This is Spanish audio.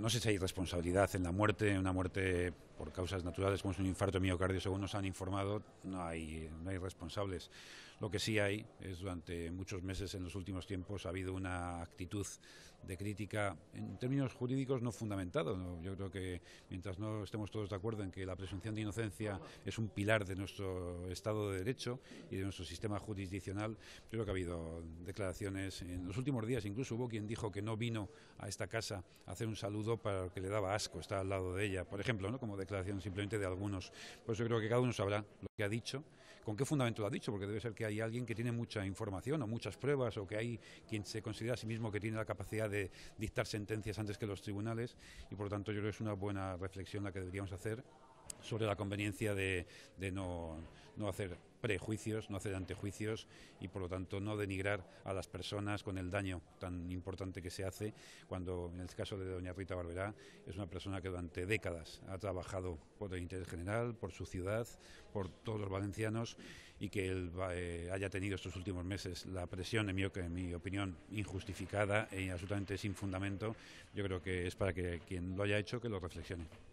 No, sé si hay responsabilidad en la muerte, una muerte por causas naturales como es un infarto miocardio, según nos han informado, no hay, no hay responsables. Lo que sí hay es durante muchos meses en los últimos tiempos ha habido una actitud de crítica en términos jurídicos no fundamentado. Yo creo que mientras no estemos todos de acuerdo en que la presunción de inocencia es un pilar de nuestro Estado de Derecho y de nuestro sistema jurisdiccional, creo que ha habido declaraciones en los últimos días. Incluso hubo quien dijo que no vino a esta casa a hacer un saludo para que le daba asco estar al lado de ella, por ejemplo, ¿no? como declaración simplemente de algunos. Por eso creo que cada uno sabrá ha dicho, ¿con qué fundamento lo ha dicho? Porque debe ser que hay alguien que tiene mucha información o muchas pruebas o que hay quien se considera a sí mismo que tiene la capacidad de dictar sentencias antes que los tribunales y por lo tanto yo creo que es una buena reflexión la que deberíamos hacer sobre la conveniencia de, no, hacer prejuicios, no hacer antejuicios y por lo tanto no denigrar a las personas con el daño tan importante que se hace cuando en el caso de doña Rita Barberá es una persona que durante décadas ha trabajado por el interés general, por su ciudad, por todos los valencianos y que eh, haya tenido estos últimos meses la presión, en mi, opinión, injustificada y absolutamente sin fundamento, yo creo que es para que quien lo haya hecho que lo reflexione.